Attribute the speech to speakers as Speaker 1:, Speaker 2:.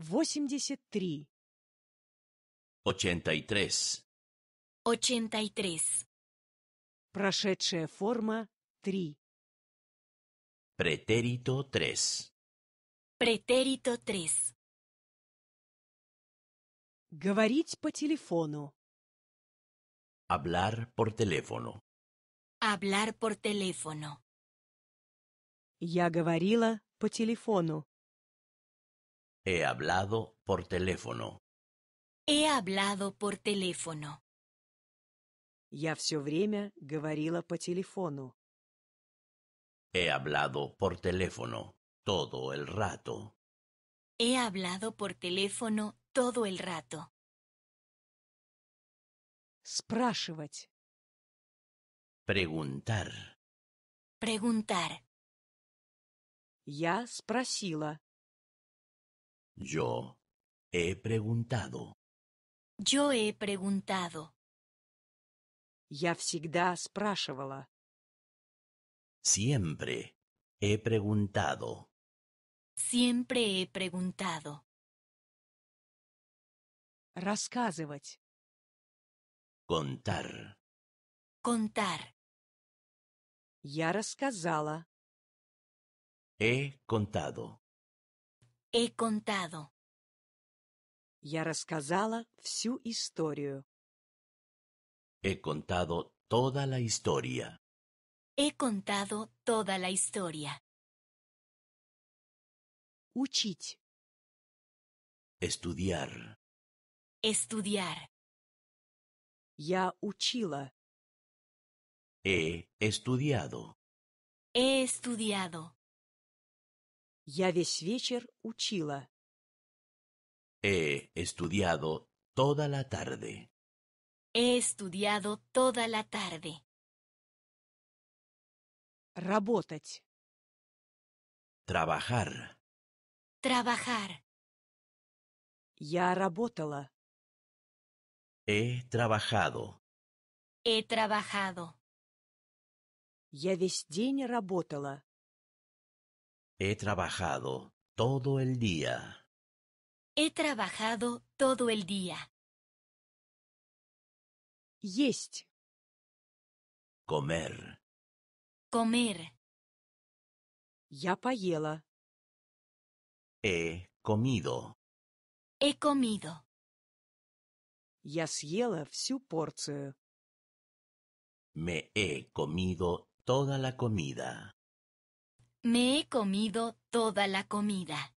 Speaker 1: 83
Speaker 2: 83
Speaker 1: 83 Прошедшая форма 3
Speaker 3: Pretérito 3
Speaker 1: Pretérito 3 Говорить по телефону
Speaker 3: Hablar por teléfono
Speaker 1: Hablar por teléfono Я говорила по телефону.
Speaker 2: He hablado por teléfono.
Speaker 1: He hablado por teléfono. Я все время говорила по телефону.
Speaker 2: He hablado por teléfono todo el rato.
Speaker 1: He hablado por teléfono todo el rato. Спрашивать.
Speaker 3: Preguntar.
Speaker 1: Preguntar. Я спросила.
Speaker 3: Yo he preguntado.
Speaker 1: Yo he preguntado. Я всегда спрашивала.
Speaker 2: Siempre
Speaker 3: he preguntado.
Speaker 1: Siempre he preguntado. Рассказывать.
Speaker 3: Contar.
Speaker 1: Contar. Я рассказала.
Speaker 3: He contado.
Speaker 1: He contado. Я рассказала всю
Speaker 3: He contado toda la historia.
Speaker 1: He contado toda
Speaker 3: la historia. Учить. Estudiar. Estudiar.
Speaker 1: Ya учила.
Speaker 3: He estudiado.
Speaker 1: He estudiado. Я весь вечер
Speaker 2: He estudiado toda la tarde.
Speaker 1: He estudiado toda la tarde. Работать.
Speaker 3: Trabajar.
Speaker 1: Trabajar. Я работала.
Speaker 3: He trabajado.
Speaker 1: He trabajado. Я весь день
Speaker 3: He trabajado todo el día.
Speaker 1: He trabajado todo el día. Есть.
Speaker 3: Comer.
Speaker 1: Comer. Я поела.
Speaker 3: He comido.
Speaker 1: He comido. Я съела всю
Speaker 2: Me he comido toda la comida.
Speaker 1: Me he comido toda la comida.